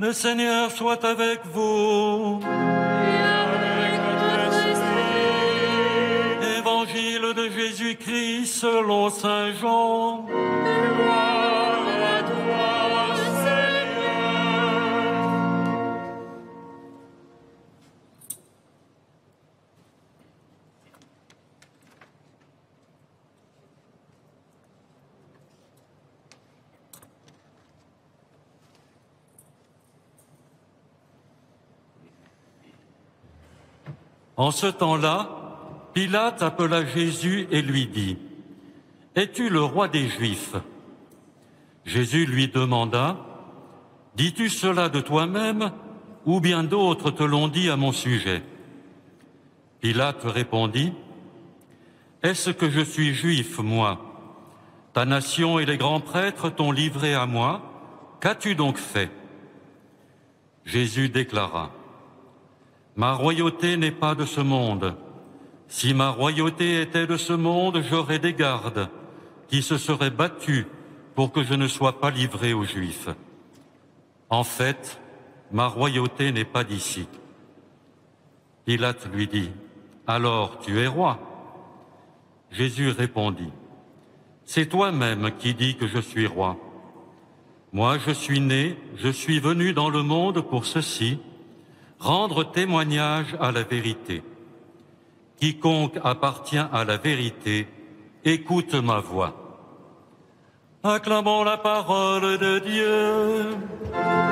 Le Seigneur soit avec vous. Et avec votre Évangile de Jésus-Christ selon Saint Jean. En ce temps-là, Pilate appela Jésus et lui dit, Es-tu le roi des Juifs Jésus lui demanda, Dis-tu cela de toi-même ou bien d'autres te l'ont dit à mon sujet Pilate répondit, Est-ce que je suis juif, moi Ta nation et les grands prêtres t'ont livré à moi, qu'as-tu donc fait Jésus déclara, Ma royauté n'est pas de ce monde. Si ma royauté était de ce monde, j'aurais des gardes qui se seraient battus pour que je ne sois pas livré aux Juifs. En fait, ma royauté n'est pas d'ici. Pilate lui dit, Alors tu es roi. Jésus répondit, C'est toi-même qui dis que je suis roi. Moi je suis né, je suis venu dans le monde pour ceci, rendre témoignage à la vérité. Quiconque appartient à la vérité, écoute ma voix. Acclamons la parole de Dieu.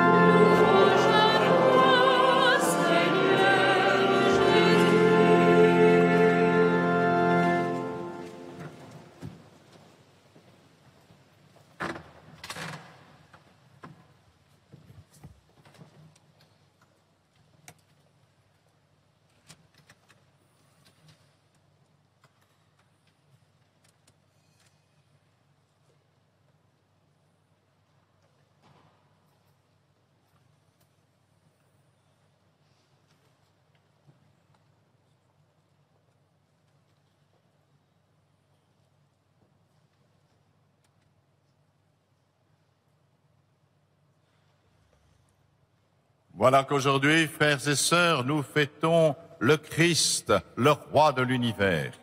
Voilà qu'aujourd'hui, frères et sœurs, nous fêtons le Christ, le roi de l'univers.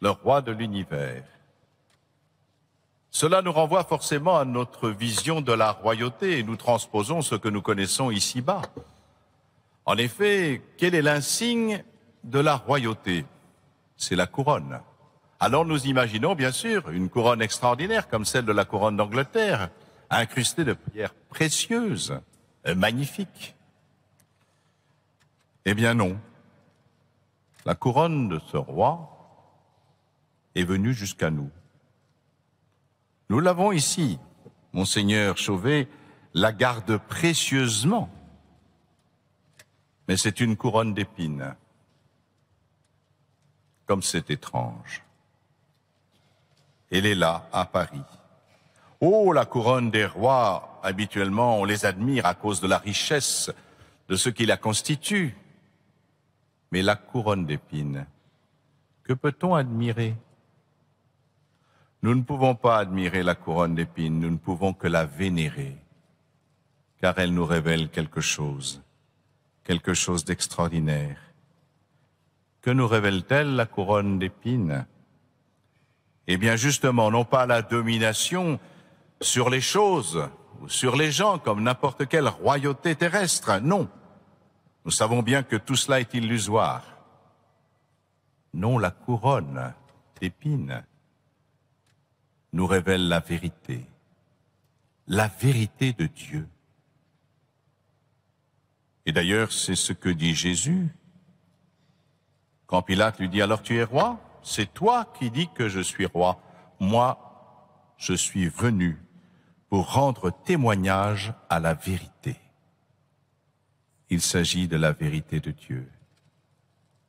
Le roi de l'univers. Cela nous renvoie forcément à notre vision de la royauté et nous transposons ce que nous connaissons ici-bas. En effet, quel est l'insigne de la royauté C'est la couronne. Alors nous imaginons bien sûr une couronne extraordinaire comme celle de la couronne d'Angleterre, incrustée de pierres précieuses. Euh, magnifique. Eh bien non. La couronne de ce roi est venue jusqu'à nous. Nous l'avons ici. Monseigneur Chauvet la garde précieusement. Mais c'est une couronne d'épines. Comme c'est étrange. Elle est là, à Paris. Oh, la couronne des rois, habituellement on les admire à cause de la richesse de ce qui la constitue. Mais la couronne d'épines, que peut-on admirer Nous ne pouvons pas admirer la couronne d'épines, nous ne pouvons que la vénérer, car elle nous révèle quelque chose, quelque chose d'extraordinaire. Que nous révèle-t-elle la couronne d'épines Eh bien justement, non pas la domination, sur les choses ou sur les gens comme n'importe quelle royauté terrestre. Non. Nous savons bien que tout cela est illusoire. Non, la couronne d'épines nous révèle la vérité, la vérité de Dieu. Et d'ailleurs, c'est ce que dit Jésus. Quand Pilate lui dit, alors tu es roi, c'est toi qui dis que je suis roi. Moi, je suis venu pour rendre témoignage à la vérité. Il s'agit de la vérité de Dieu.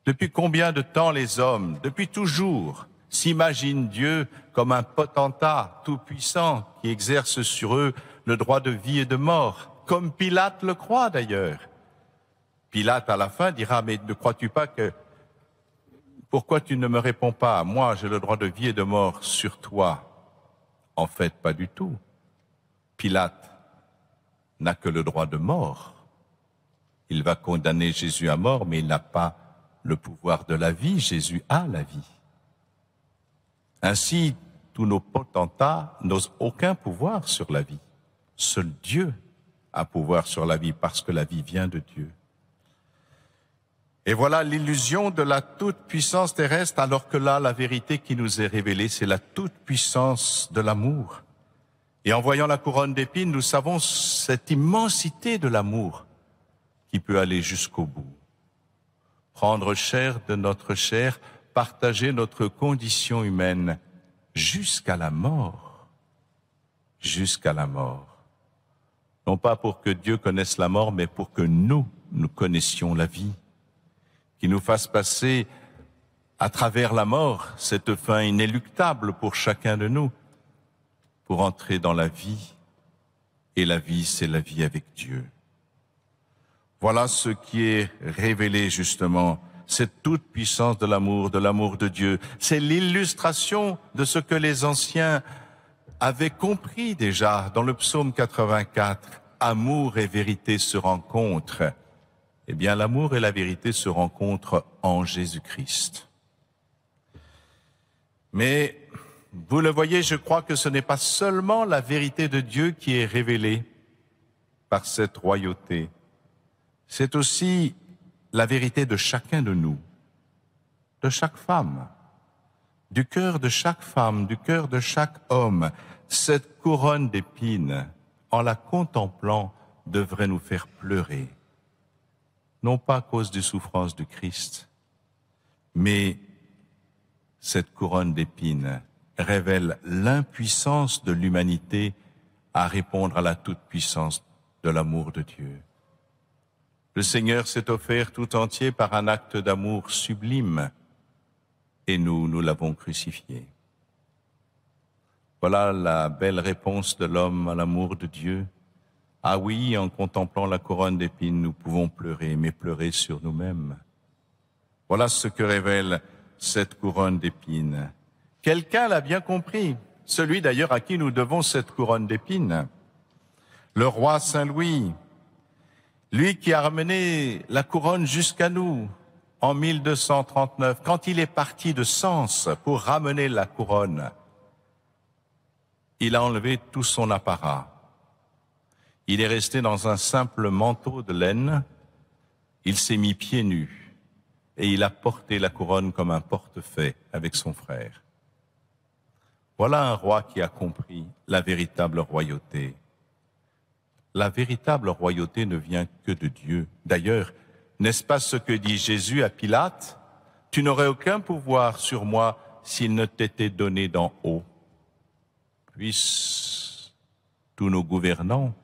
Depuis combien de temps les hommes, depuis toujours, s'imaginent Dieu comme un potentat tout-puissant qui exerce sur eux le droit de vie et de mort, comme Pilate le croit d'ailleurs. Pilate à la fin dira, mais ne crois-tu pas que... Pourquoi tu ne me réponds pas Moi, j'ai le droit de vie et de mort sur toi. En fait, pas du tout. Pilate n'a que le droit de mort. Il va condamner Jésus à mort, mais il n'a pas le pouvoir de la vie. Jésus a la vie. Ainsi, tous nos potentats n'osent aucun pouvoir sur la vie. Seul Dieu a pouvoir sur la vie parce que la vie vient de Dieu. Et voilà l'illusion de la toute-puissance terrestre, alors que là, la vérité qui nous est révélée, c'est la toute-puissance de l'amour. Et en voyant la couronne d'épines, nous savons cette immensité de l'amour qui peut aller jusqu'au bout. Prendre chair de notre chair, partager notre condition humaine jusqu'à la mort. Jusqu'à la mort. Non pas pour que Dieu connaisse la mort, mais pour que nous, nous connaissions la vie. Qui nous fasse passer à travers la mort, cette fin inéluctable pour chacun de nous, pour entrer dans la vie, et la vie, c'est la vie avec Dieu. Voilà ce qui est révélé justement, cette toute puissance de l'amour, de l'amour de Dieu. C'est l'illustration de ce que les anciens avaient compris déjà dans le psaume 84. Amour et vérité se rencontrent. Eh bien, l'amour et la vérité se rencontrent en Jésus-Christ. Mais vous le voyez, je crois que ce n'est pas seulement la vérité de Dieu qui est révélée par cette royauté, c'est aussi la vérité de chacun de nous, de chaque femme, du cœur de chaque femme, du cœur de chaque homme. Cette couronne d'épines, en la contemplant, devrait nous faire pleurer, non pas à cause des souffrances du Christ, mais cette couronne d'épines révèle l'impuissance de l'humanité à répondre à la toute-puissance de l'amour de Dieu. Le Seigneur s'est offert tout entier par un acte d'amour sublime, et nous, nous l'avons crucifié. Voilà la belle réponse de l'homme à l'amour de Dieu. Ah oui, en contemplant la couronne d'épines, nous pouvons pleurer, mais pleurer sur nous-mêmes. Voilà ce que révèle cette couronne d'épines. Quelqu'un l'a bien compris, celui d'ailleurs à qui nous devons cette couronne d'épines, le roi Saint Louis, lui qui a ramené la couronne jusqu'à nous en 1239, quand il est parti de Sens pour ramener la couronne, il a enlevé tout son apparat. Il est resté dans un simple manteau de laine, il s'est mis pieds nus et il a porté la couronne comme un portefeuille avec son frère. Voilà un roi qui a compris la véritable royauté. La véritable royauté ne vient que de Dieu. D'ailleurs, n'est-ce pas ce que dit Jésus à Pilate Tu n'aurais aucun pouvoir sur moi s'il ne t'était donné d'en haut. Puissent tous nos gouvernants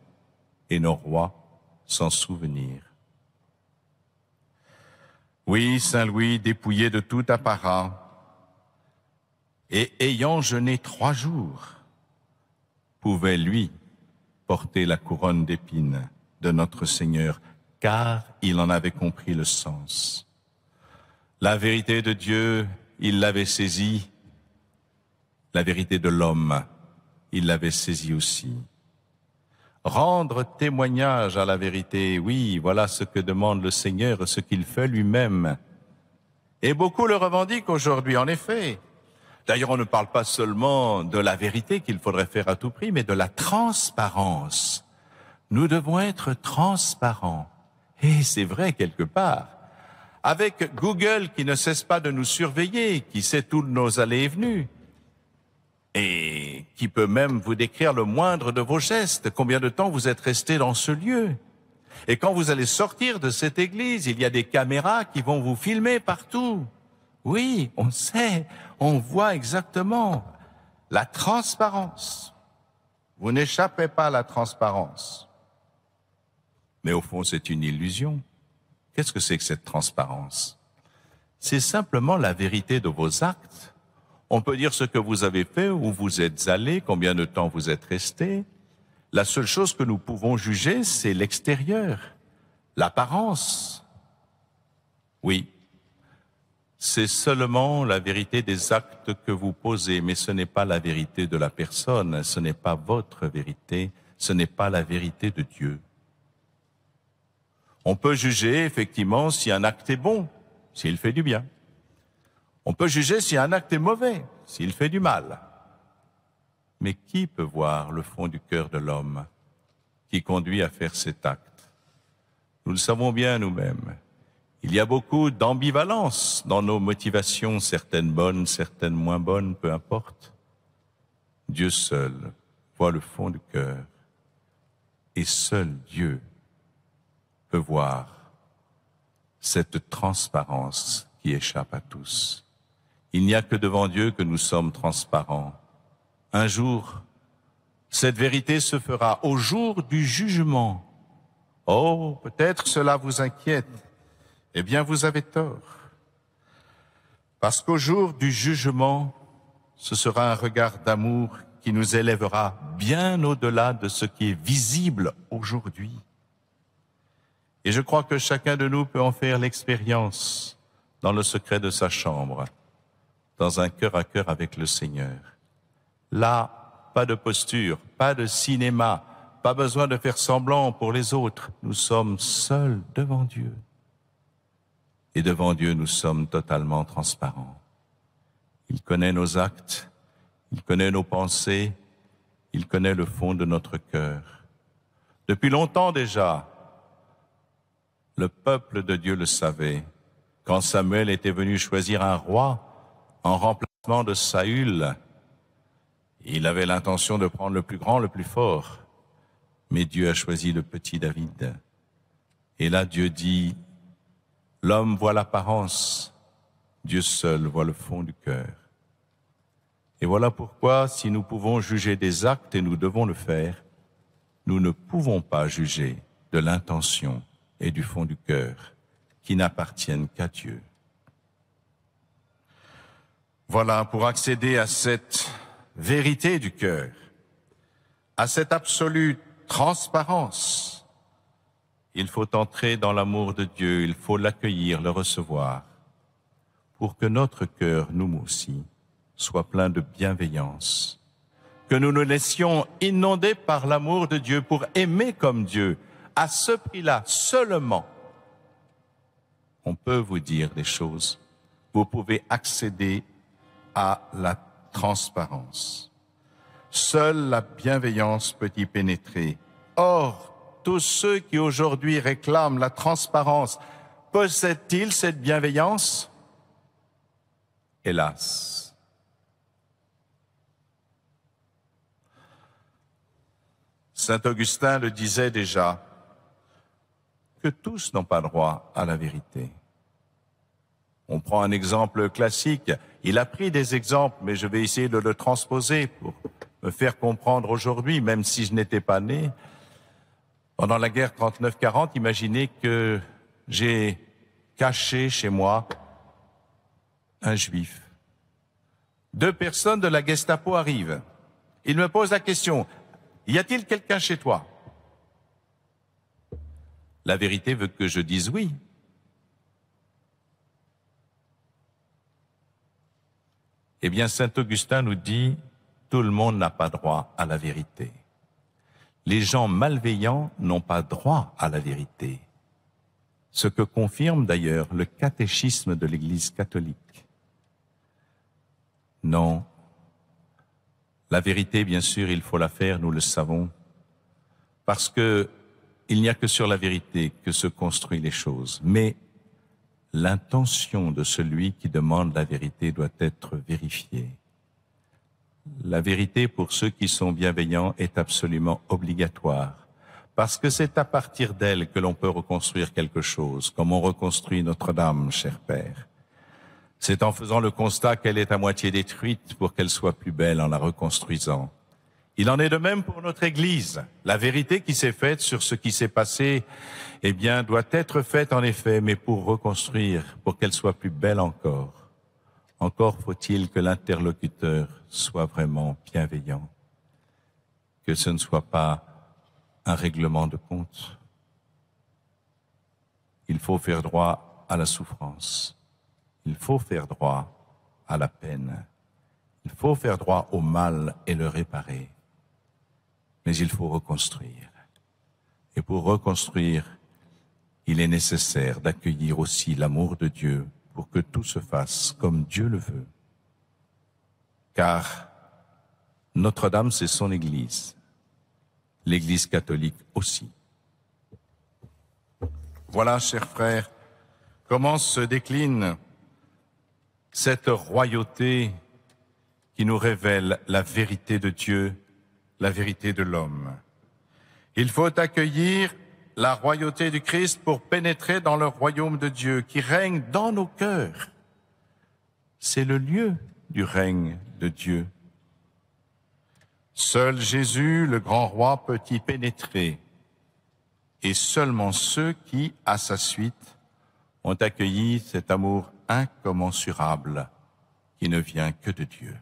et nos rois s'en souvenir. Oui, Saint Louis, dépouillé de tout apparat, et ayant jeûné trois jours, pouvait lui porter la couronne d'épines de notre Seigneur, car il en avait compris le sens. La vérité de Dieu, il l'avait saisie, la vérité de l'homme, il l'avait saisie aussi. Rendre témoignage à la vérité, oui, voilà ce que demande le Seigneur, ce qu'il fait lui-même. Et beaucoup le revendiquent aujourd'hui, en effet. D'ailleurs, on ne parle pas seulement de la vérité qu'il faudrait faire à tout prix, mais de la transparence. Nous devons être transparents. Et c'est vrai quelque part. Avec Google qui ne cesse pas de nous surveiller, qui sait tous nos allées et venues, et qui peut même vous décrire le moindre de vos gestes, combien de temps vous êtes resté dans ce lieu. Et quand vous allez sortir de cette église, il y a des caméras qui vont vous filmer partout. Oui, on sait, on voit exactement la transparence. Vous n'échappez pas à la transparence. Mais au fond, c'est une illusion. Qu'est-ce que c'est que cette transparence C'est simplement la vérité de vos actes. On peut dire ce que vous avez fait, où vous êtes allé, combien de temps vous êtes resté. La seule chose que nous pouvons juger, c'est l'extérieur, l'apparence. Oui, c'est seulement la vérité des actes que vous posez, mais ce n'est pas la vérité de la personne, ce n'est pas votre vérité, ce n'est pas la vérité de Dieu. On peut juger effectivement si un acte est bon, s'il fait du bien. On peut juger si un acte est mauvais, s'il fait du mal. Mais qui peut voir le fond du cœur de l'homme qui conduit à faire cet acte Nous le savons bien nous-mêmes. Il y a beaucoup d'ambivalence dans nos motivations, certaines bonnes, certaines moins bonnes, peu importe. Dieu seul voit le fond du cœur et seul Dieu peut voir cette transparence qui échappe à tous. Il n'y a que devant Dieu que nous sommes transparents. Un jour, cette vérité se fera au jour du jugement. Oh, peut-être cela vous inquiète. Eh bien, vous avez tort. Parce qu'au jour du jugement, ce sera un regard d'amour qui nous élèvera bien au-delà de ce qui est visible aujourd'hui. Et je crois que chacun de nous peut en faire l'expérience dans le secret de sa chambre, dans un cœur à cœur avec le Seigneur. Là, pas de posture, pas de cinéma, pas besoin de faire semblant pour les autres. Nous sommes seuls devant Dieu et devant Dieu nous sommes totalement transparents. Il connaît nos actes, il connaît nos pensées, il connaît le fond de notre cœur. Depuis longtemps déjà, le peuple de Dieu le savait. Quand Samuel était venu choisir un roi en remplacement de Saül, il avait l'intention de prendre le plus grand, le plus fort. Mais Dieu a choisi le petit David. Et là, Dieu dit, L'homme voit l'apparence, Dieu seul voit le fond du cœur. Et voilà pourquoi, si nous pouvons juger des actes, et nous devons le faire, nous ne pouvons pas juger de l'intention et du fond du cœur qui n'appartiennent qu'à Dieu. Voilà, pour accéder à cette vérité du cœur, à cette absolue transparence, il faut entrer dans l'amour de Dieu, il faut l'accueillir, le recevoir, pour que notre cœur, nous aussi, soit plein de bienveillance, que nous nous laissions inonder par l'amour de Dieu pour aimer comme Dieu. À ce prix-là seulement, on peut vous dire des choses. Vous pouvez accéder à la transparence. Seule la bienveillance peut y pénétrer. Or, tous ceux qui aujourd'hui réclament la transparence possèdent-ils cette bienveillance Hélas. Saint Augustin le disait déjà, que tous n'ont pas droit à la vérité. On prend un exemple classique. Il a pris des exemples, mais je vais essayer de le transposer pour me faire comprendre aujourd'hui, même si je n'étais pas né. Pendant la guerre 39-40, imaginez que j'ai caché chez moi un juif. Deux personnes de la Gestapo arrivent. Ils me posent la question, y a-t-il quelqu'un chez toi La vérité veut que je dise oui. Eh bien, Saint Augustin nous dit, tout le monde n'a pas droit à la vérité les gens malveillants n'ont pas droit à la vérité. Ce que confirme d'ailleurs le catéchisme de l'Église catholique. Non. La vérité, bien sûr, il faut la faire, nous le savons, parce que il n'y a que sur la vérité que se construisent les choses. Mais l'intention de celui qui demande la vérité doit être vérifiée la vérité pour ceux qui sont bienveillants est absolument obligatoire, parce que c'est à partir d'elle que l'on peut reconstruire quelque chose, comme on reconstruit Notre-Dame, cher Père. C'est en faisant le constat qu'elle est à moitié détruite pour qu'elle soit plus belle en la reconstruisant. Il en est de même pour notre Église. La vérité qui s'est faite sur ce qui s'est passé, eh bien, doit être faite en effet, mais pour reconstruire, pour qu'elle soit plus belle encore. Encore faut-il que l'interlocuteur soit vraiment bienveillant, que ce ne soit pas un règlement de compte. Il faut faire droit à la souffrance. Il faut faire droit à la peine. Il faut faire droit au mal et le réparer. Mais il faut reconstruire. Et pour reconstruire, il est nécessaire d'accueillir aussi l'amour de Dieu pour que tout se fasse comme Dieu le veut. Car Notre-Dame, c'est son Église, l'Église catholique aussi. Voilà, chers frères, comment se décline cette royauté qui nous révèle la vérité de Dieu, la vérité de l'homme. Il faut accueillir la royauté du Christ pour pénétrer dans le royaume de Dieu qui règne dans nos cœurs. C'est le lieu du règne de Dieu. Seul Jésus, le grand roi, peut y pénétrer, et seulement ceux qui, à sa suite, ont accueilli cet amour incommensurable qui ne vient que de Dieu.